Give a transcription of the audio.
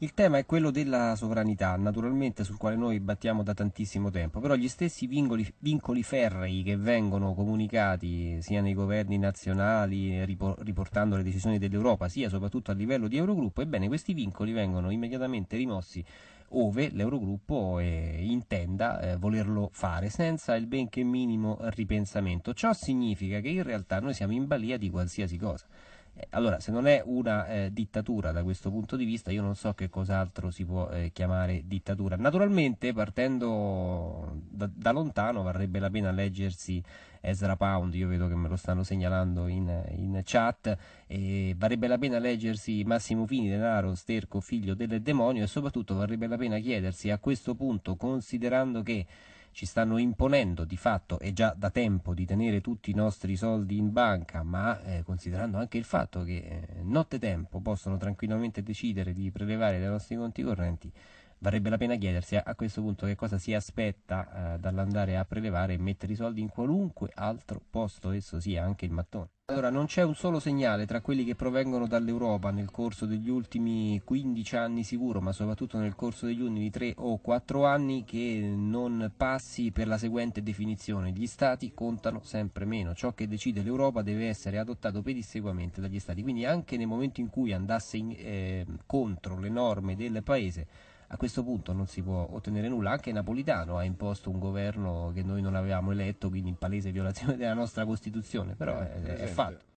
Il tema è quello della sovranità, naturalmente sul quale noi battiamo da tantissimo tempo, però gli stessi vincoli, vincoli ferrei che vengono comunicati sia nei governi nazionali riportando le decisioni dell'Europa, sia soprattutto a livello di Eurogruppo, ebbene questi vincoli vengono immediatamente rimossi ove l'Eurogruppo eh, intenda eh, volerlo fare senza il benché minimo ripensamento. Ciò significa che in realtà noi siamo in balia di qualsiasi cosa. Eh, allora, se non è una eh, dittatura da questo punto di vista, io non so che cos'altro si può eh, chiamare dittatura. Naturalmente, partendo da, da, lontano, varrebbe la pena leggersi Ezra Pound, io vedo che me lo stanno segnalando in, in chat, e varrebbe la pena leggersi Massimo Fini, denaro, sterco, figlio del demonio, e soprattutto varrebbe la pena chiedersi a questo punto, considerando che ci stanno imponendo di fatto e già da tempo di tenere tutti i nostri soldi in banca, ma eh, considerando anche il fatto che eh, notte tempo possono tranquillamente decidere di prelevare dai nostri conti correnti, varrebbe la pena chiedersi a, a questo punto che cosa si aspetta eh, dall'andare a prelevare e mettere i soldi in qualunque altro posto esso sia, anche il mattone. Allora, non c'è un solo segnale tra quelli che provengono dall'Europa nel corso degli ultimi 15 anni sicuro, ma soprattutto nel corso degli ultimi 3 o 4 anni, che non passi per la seguente definizione. Gli Stati contano sempre meno. Ciò che decide l'Europa deve essere adottato pedisseguamente dagli Stati. Quindi anche nel momento in cui andasse in, eh, contro le norme del Paese, a questo punto non si può ottenere nulla. Anche Napolitano ha imposto un governo che noi non avevamo eletto, quindi in palese violazione della nostra Costituzione, però eh, è, è fatto.